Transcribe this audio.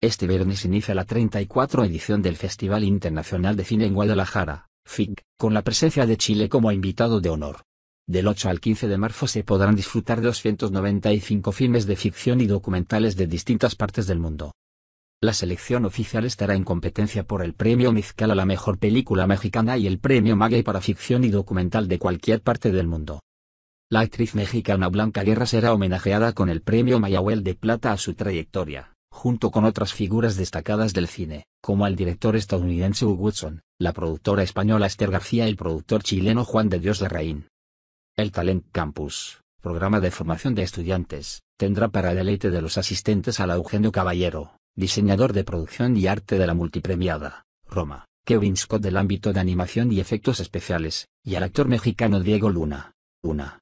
Este viernes inicia la 34 edición del Festival Internacional de Cine en Guadalajara, FIC, con la presencia de Chile como invitado de honor. Del 8 al 15 de marzo se podrán disfrutar 295 filmes de ficción y documentales de distintas partes del mundo. La selección oficial estará en competencia por el premio Mizcal a la mejor película mexicana y el premio Maguey para ficción y documental de cualquier parte del mundo. La actriz mexicana Blanca Guerra será homenajeada con el premio Mayahuel de Plata a su trayectoria junto con otras figuras destacadas del cine, como el director estadounidense Hugh Woodson, la productora española Esther García y el productor chileno Juan de Dios Larraín. El Talent Campus, programa de formación de estudiantes, tendrá para deleite de los asistentes al Eugenio Caballero, diseñador de producción y arte de la multipremiada, Roma, Kevin Scott del ámbito de animación y efectos especiales, y al actor mexicano Diego Luna. Luna,